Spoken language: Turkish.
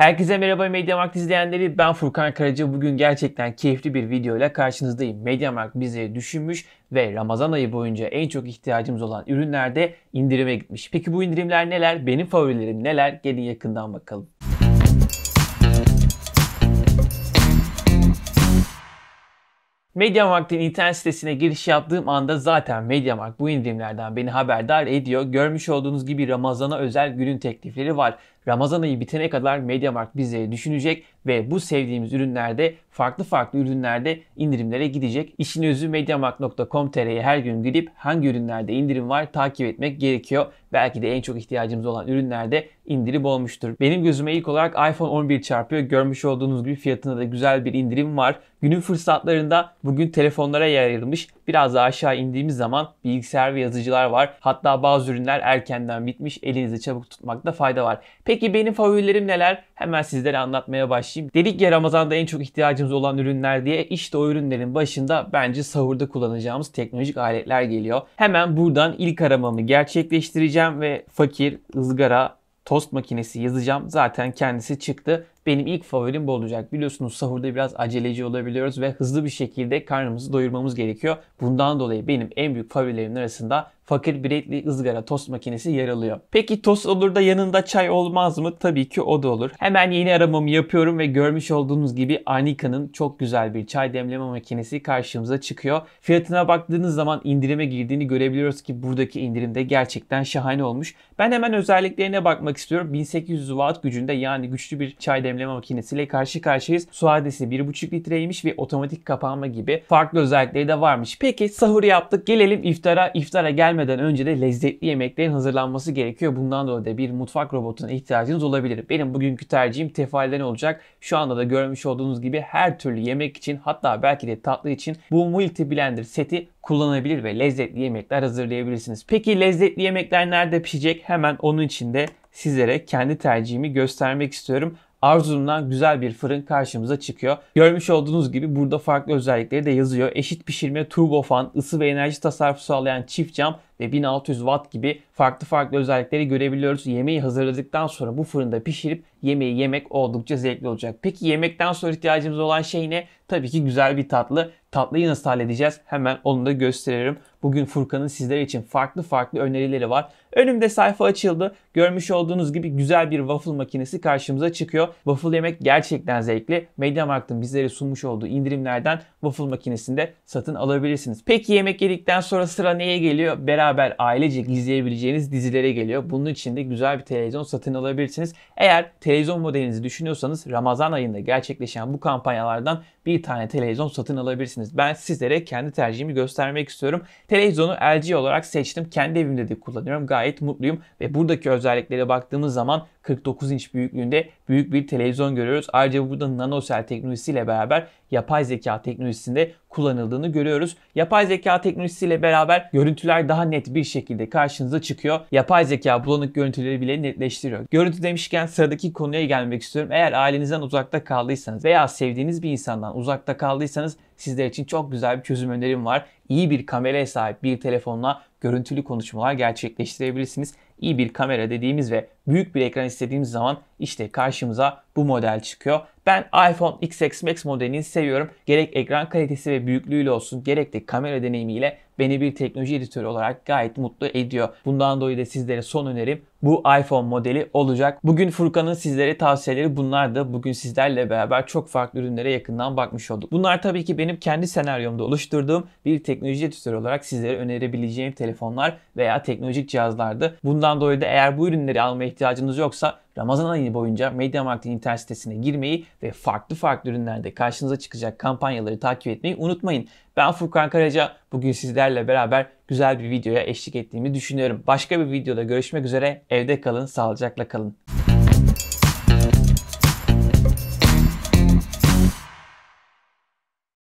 Herkese merhaba MediaMarkt izleyenleri. Ben Furkan Karaca. Bugün gerçekten keyifli bir video ile karşınızdayım. MediaMarkt bize düşünmüş ve Ramazan ayı boyunca en çok ihtiyacımız olan ürünlerde indirime gitmiş. Peki bu indirimler neler? Benim favorilerim neler? Gelin yakından bakalım. MediaMarkt'in internet sitesine giriş yaptığım anda zaten MediaMarkt bu indirimlerden beni haberdar ediyor. Görmüş olduğunuz gibi Ramazan'a özel günün teklifleri var. Ramazan ayı bitene kadar MediaMarkt bizi düşünecek ve bu sevdiğimiz ürünlerde farklı farklı ürünlerde indirimlere gidecek. İşin özü mediamarkt.com.tr'ye her gün gidip hangi ürünlerde indirim var takip etmek gerekiyor. Belki de en çok ihtiyacımız olan ürünlerde indirim olmuştur. Benim gözüme ilk olarak iPhone 11 çarpıyor. Görmüş olduğunuz gibi fiyatında da güzel bir indirim var. Günün fırsatlarında bugün telefonlara yer ayrılmış. Biraz daha aşağı indiğimiz zaman bilgisayar ve yazıcılar var. Hatta bazı ürünler erkenden bitmiş. Elinizi çabuk tutmakta fayda var. Peki benim favorilerim neler? Hemen sizlere anlatmaya başlayayım. Dedik ya Ramazan'da en çok ihtiyacımız olan ürünler diye işte o ürünlerin başında bence sahurda kullanacağımız teknolojik aletler geliyor. Hemen buradan ilk aramamı gerçekleştireceğim ve fakir, ızgara, tost makinesi yazacağım. Zaten kendisi çıktı. Benim ilk favorim bu olacak. Biliyorsunuz sahurda biraz aceleci olabiliyoruz ve hızlı bir şekilde karnımızı doyurmamız gerekiyor. Bundan dolayı benim en büyük favorilerim arasında fakir bireyli ızgara tost makinesi yer alıyor. Peki tost olur da yanında çay olmaz mı? Tabii ki o da olur. Hemen yeni aramamı yapıyorum ve görmüş olduğunuz gibi Anika'nın çok güzel bir çay demleme makinesi karşımıza çıkıyor. Fiyatına baktığınız zaman indirime girdiğini görebiliyoruz ki buradaki indirimde gerçekten şahane olmuş. Ben hemen özelliklerine bakmak istiyorum. 1800 watt gücünde yani güçlü bir çay demleme makinesiyle karşı karşıyayız. Su adresi 1,5 litreymiş ve otomatik kapanma gibi farklı özellikleri de varmış. Peki sahur yaptık gelelim iftara. İftara gelme yemeden önce de lezzetli yemeklerin hazırlanması gerekiyor. Bundan dolayı da bir mutfak robotuna ihtiyacınız olabilir. Benim bugünkü tercihim tefalden olacak. Şu anda da görmüş olduğunuz gibi her türlü yemek için hatta belki de tatlı için bu multi blender seti kullanabilir ve lezzetli yemekler hazırlayabilirsiniz. Peki lezzetli yemekler nerede pişecek? Hemen onun için de sizlere kendi tercihimi göstermek istiyorum arzumdan güzel bir fırın karşımıza çıkıyor. Görmüş olduğunuz gibi burada farklı özellikleri de yazıyor. Eşit pişirme, turbofan, ısı ve enerji tasarrufu sağlayan çift cam ve 1600 watt gibi farklı farklı özellikleri görebiliyoruz. Yemeği hazırladıktan sonra bu fırında pişirip yemeği yemek oldukça zevkli olacak. Peki yemekten sonra ihtiyacımız olan şey ne? Tabii ki güzel bir tatlı. Tatlıyı nasıl halledeceğiz? Hemen onu da gösteririm. Bugün Furkan'ın sizler için farklı farklı önerileri var. Önümde sayfa açıldı. Görmüş olduğunuz gibi güzel bir waffle makinesi karşımıza çıkıyor. Waffle yemek gerçekten zevkli. Mediamarkt'ın bizlere sunmuş olduğu indirimlerden waffle makinesinde satın alabilirsiniz. Peki yemek yedikten sonra sıra neye geliyor? Beraber beraber ailecek izleyebileceğiniz dizilere geliyor. Bunun için de güzel bir televizyon satın alabilirsiniz. Eğer televizyon modelinizi düşünüyorsanız Ramazan ayında gerçekleşen bu kampanyalardan bir tane televizyon satın alabilirsiniz. Ben sizlere kendi tercihimi göstermek istiyorum. Televizyonu LG olarak seçtim. Kendi evimde de kullanıyorum. Gayet mutluyum ve buradaki özelliklere baktığımız zaman 49 inç büyüklüğünde büyük bir televizyon görüyoruz. Ayrıca burada nanosel teknolojisiyle beraber yapay zeka teknolojisinde kullanıldığını görüyoruz. Yapay zeka teknolojisiyle beraber görüntüler daha net bir şekilde karşınıza çıkıyor. Yapay zeka bulanık görüntüleri bile netleştiriyor. Görüntü demişken sıradaki konuya gelmek istiyorum. Eğer ailenizden uzakta kaldıysanız veya sevdiğiniz bir insandan uzakta kaldıysanız sizler için çok güzel bir çözüm önerim var. İyi bir kameraya sahip bir telefonla görüntülü konuşmalar gerçekleştirebilirsiniz iyi bir kamera dediğimiz ve büyük bir ekran istediğimiz zaman işte karşımıza bu model çıkıyor. Ben iPhone XS Max modelini seviyorum. Gerek ekran kalitesi ve büyüklüğüyle olsun gerek de kamera deneyimiyle beni bir teknoloji editörü olarak gayet mutlu ediyor. Bundan dolayı da sizlere son önerim bu iPhone modeli olacak. Bugün Furkan'ın sizlere tavsiyeleri bunlardı. Bugün sizlerle beraber çok farklı ürünlere yakından bakmış olduk. Bunlar tabii ki benim kendi senaryomda oluşturduğum bir teknoloji editörü olarak sizlere önerebileceğim telefonlar veya teknolojik cihazlardı. Bundan dolayı da eğer bu ürünleri alma ihtiyacınız yoksa Ramazan ayı boyunca MediaMarkt'in internet sitesine girmeyi ve farklı farklı ürünlerde karşınıza çıkacak kampanyaları takip etmeyi unutmayın. Ben Furkan Karaca. Bugün sizlerle beraber güzel bir videoya eşlik ettiğimi düşünüyorum. Başka bir videoda görüşmek üzere. Evde kalın, sağlıcakla kalın.